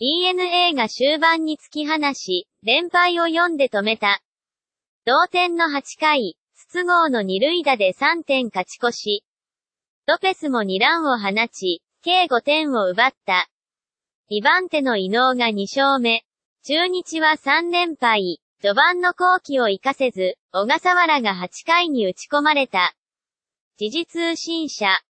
ENA が終盤に突き放し、連敗を4で止めた。同点の8回、筒号の2塁打で3点勝ち越し。ロペスも2ランを放ち、計5点を奪った。2番手の伊能が2勝目。中日は3連敗。序盤の後期を活かせず、小笠原が8回に打ち込まれた。時事通信社。